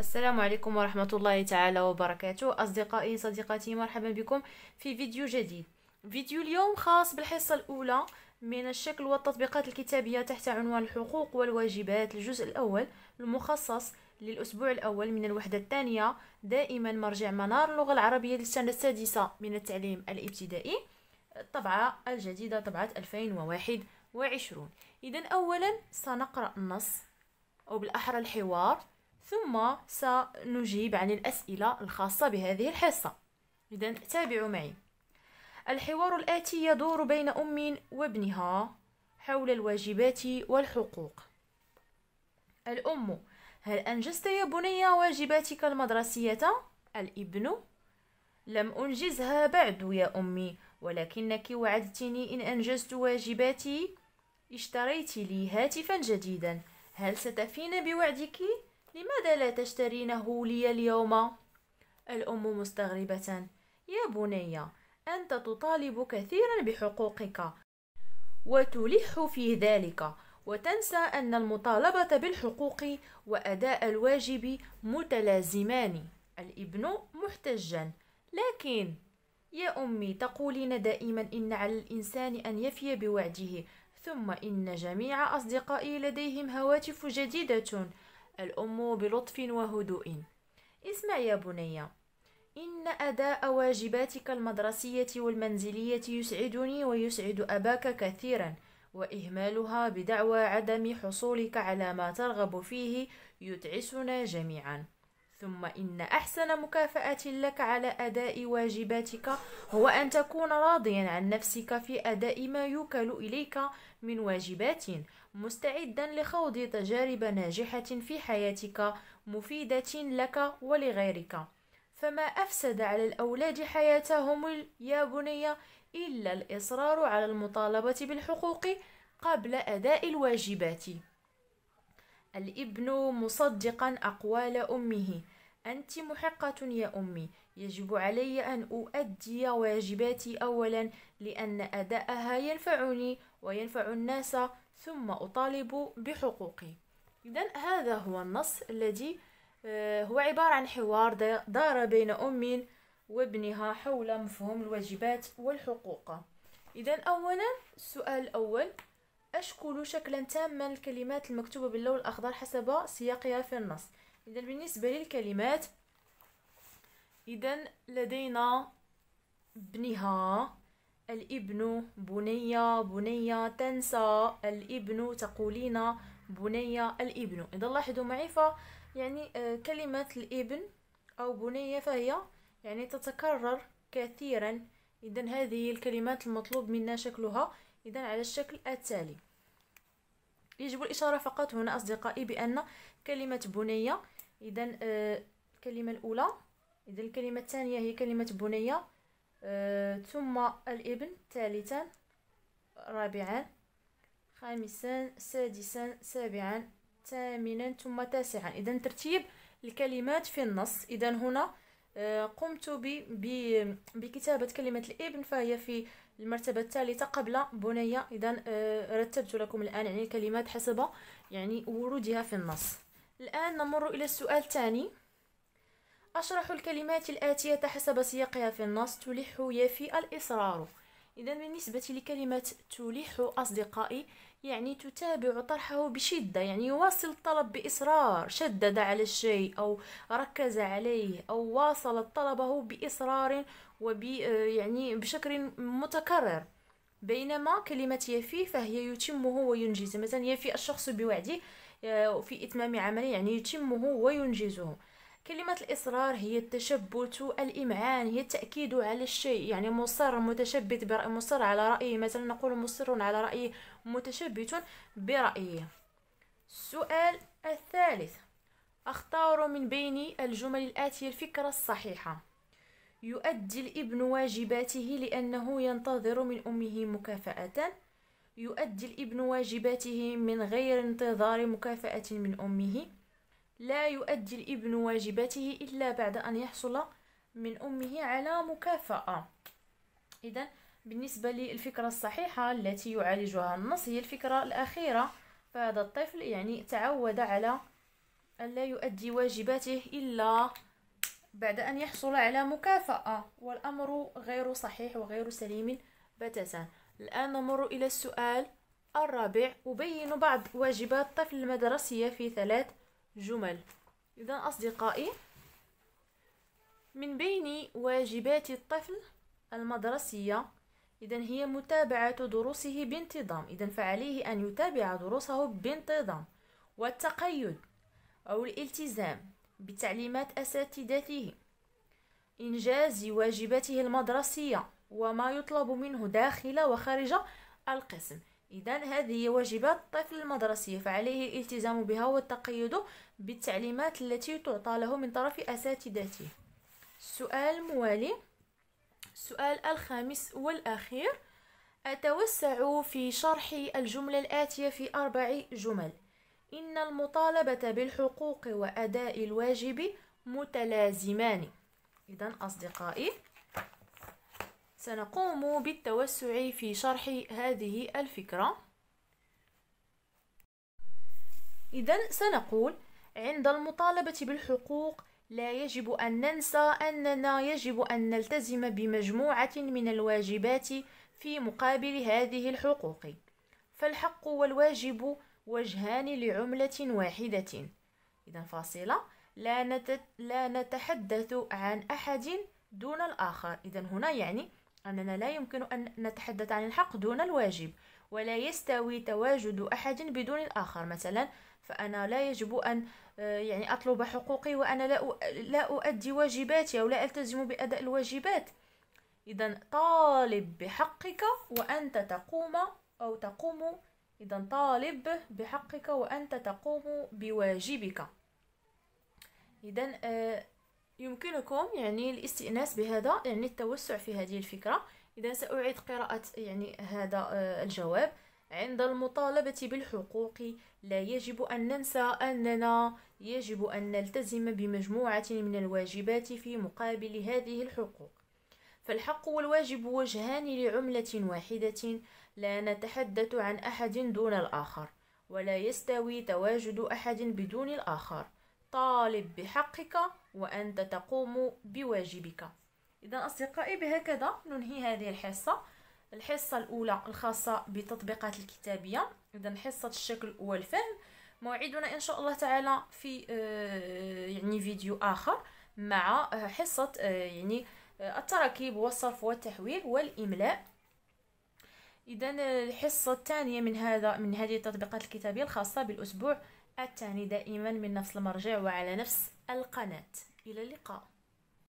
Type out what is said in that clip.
السلام عليكم ورحمة الله تعالى وبركاته أصدقائي صديقاتي مرحبا بكم في فيديو جديد فيديو اليوم خاص بالحصة الأولى من الشكل والتطبيقات الكتابية تحت عنوان الحقوق والواجبات الجزء الأول المخصص للأسبوع الأول من الوحدة الثانية دائما مرجع منار اللغة العربية للسنة السادسة من التعليم الابتدائي الطبعة الجديدة طبعة 2021 إذا أولا سنقرأ النص أو بالأحرى الحوار ثم سنجيب عن الأسئلة الخاصة بهذه الحصة إذا تابعوا معي الحوار الآتي يدور بين أم وابنها حول الواجبات والحقوق الأم هل أنجزت يا بني واجباتك المدرسية؟ الابن لم أنجزها بعد يا أمي ولكنك وعدتني إن أنجزت واجباتي اشتريت لي هاتفا جديدا هل ستفين بوعدك؟ لماذا لا تشترينه لي اليوم؟ الأم مستغربة يا بني أنت تطالب كثيرا بحقوقك وتلح في ذلك وتنسى أن المطالبة بالحقوق وأداء الواجب متلازمان الابن محتجا لكن يا أمي تقولين دائما إن على الإنسان أن يفي بوعده ثم إن جميع أصدقائي لديهم هواتف جديدة الأم بلطف وهدوء اسمع يا بني إن أداء واجباتك المدرسية والمنزلية يسعدني ويسعد أباك كثيرا وإهمالها بدعوى عدم حصولك على ما ترغب فيه يتعسنا جميعا ثم إن أحسن مكافأة لك على أداء واجباتك هو أن تكون راضيا عن نفسك في أداء ما يوكل إليك من واجبات مستعدا لخوض تجارب ناجحة في حياتك مفيدة لك ولغيرك فما أفسد على الأولاد حياتهم يا بني إلا الإصرار على المطالبة بالحقوق قبل أداء الواجبات الابن مصدقا أقوال أمه أنت محقة يا أمي يجب علي أن أؤدي واجباتي أولا لأن أداءها ينفعني وينفع الناس ثم أطالب بحقوقي إذا هذا هو النص الذي آه، هو عبارة عن حوار دار بين أم وابنها حول مفهوم الواجبات والحقوق إذا أولا السؤال الأول أشكل شكلا تاما الكلمات المكتوبة باللون الأخضر حسب سياقها في النص إذا بالنسبة للكلمات إذا لدينا ابنها الابن بنية بنية تنسى الابن تقولين بنية الابن إذا لاحظوا معي ف يعني آه، كلمة الابن أو بنية فهي يعني تتكرر كثيرا إذا هذه الكلمات المطلوب منا شكلها إذا على الشكل التالي يجب الإشارة فقط هنا أصدقائي بأن كلمة بنية إذا آه، الكلمة الأولى إذا الكلمة الثانية هي كلمة بنية آه، ثم الابن ثالثا رابعا خامسا سادسا سابعا ثامنا ثم تاسعا اذا ترتيب الكلمات في النص اذا هنا آه، قمت بكتابة كلمة الابن فهي في المرتبة الثالثة قبل بنية إذا آه، رتبت لكم الآن يعني الكلمات حسب يعني ورودها في النص الآن نمر إلى السؤال الثاني أشرح الكلمات الآتية حسب سياقها في النص تلح يفي الإصرار إذا بالنسبة لكلمة تلح أصدقائي يعني تتابع طرحه بشدة يعني يواصل الطلب بإصرار شدد على الشيء أو ركز عليه أو واصل طلبه بإصرار وب آه، يعني بشكل متكرر بينما كلمة يفي فهي يتمه وينجزه مثلا يفي الشخص بوعده آه، في إتمام عمله يعني يتمه وينجزه كلمة الإصرار هي التشبت الإمعان هي التأكيد على الشيء يعني مصر متشبت برأي مصر على رأيه مثلا نقول مصر على رأيه متشبت برأيه السؤال الثالث أختار من بين الجمل الآتية الفكرة الصحيحة يؤدي الابن واجباته لأنه ينتظر من أمه مكافأة يؤدي الابن واجباته من غير انتظار مكافأة من أمه لا يؤدي الابن واجباته إلا بعد أن يحصل من أمه على مكافأة إذا بالنسبة للفكرة الصحيحة التي يعالجها النص هي الفكرة الأخيرة فهذا الطفل يعني تعود على أن لا يؤدي واجباته إلا بعد أن يحصل على مكافأة والأمر غير صحيح وغير سليم بتاتا الآن نمر إلى السؤال الرابع أبين بعض واجبات الطفل المدرسية في ثلاث جمل إذا أصدقائي من بين واجبات الطفل المدرسية إذا هي متابعة دروسه بانتظام إذا فعليه أن يتابع دروسه بانتظام والتقيد أو الالتزام بتعليمات أساتذته إنجاز واجباته المدرسية وما يطلب منه داخل وخارج القسم إذا هذه هي واجبات الطفل المدرسية فعليه الالتزام بها والتقيد بالتعليمات التي تعطى له من طرف أساتذته السؤال الموالي السؤال الخامس والأخير أتوسع في شرح الجملة الآتية في أربع جمل إن المطالبة بالحقوق وأداء الواجب متلازمان إذا أصدقائي سنقوم بالتوسع في شرح هذه الفكرة إذا سنقول عند المطالبة بالحقوق لا يجب أن ننسى أننا يجب أن نلتزم بمجموعة من الواجبات في مقابل هذه الحقوق فالحق والواجب وجهان لعملة واحدة إذا فاصلة لا, نت... لا نتحدث عن أحد دون الآخر إذا هنا يعني أننا لا يمكن أن نتحدث عن الحق دون الواجب ولا يستوي تواجد أحد بدون الآخر مثلا فأنا لا يجب أن آه، يعني أطلب حقوقي وأنا لا أؤدي واجباتي أو لا ألتزم بأداء الواجبات إذا طالب بحقك وأنت تقوم أو تقوم إذا طالب بحقك وأنت تقوم بواجبك إذا آه، يمكنكم يعني الاستئناس بهذا يعني التوسع في هذه الفكرة إذا سأعيد قراءة يعني هذا آه، الجواب عند المطالبة بالحقوق لا يجب أن ننسى أننا يجب أن نلتزم بمجموعة من الواجبات في مقابل هذه الحقوق فالحق والواجب وجهان لعملة واحدة لا نتحدث عن أحد دون الآخر ولا يستوي تواجد أحد بدون الآخر طالب بحقك وأنت تقوم بواجبك إذا أصدقائي بهكذا ننهي هذه الحصة الحصة الأولى الخاصة بتطبيقات الكتابية إذا حصة الشكل والفهم موعدنا إن شاء الله تعالى في آه، يعني فيديو آخر مع آه، حصة آه، يعني التراكيب والصرف والتحويل والإملاء إذا الحصة الثانية من هذا من هذه التطبيقات الكتابية الخاصة بالأسبوع الثاني دائما من نفس المرجع وعلى نفس القناة إلى اللقاء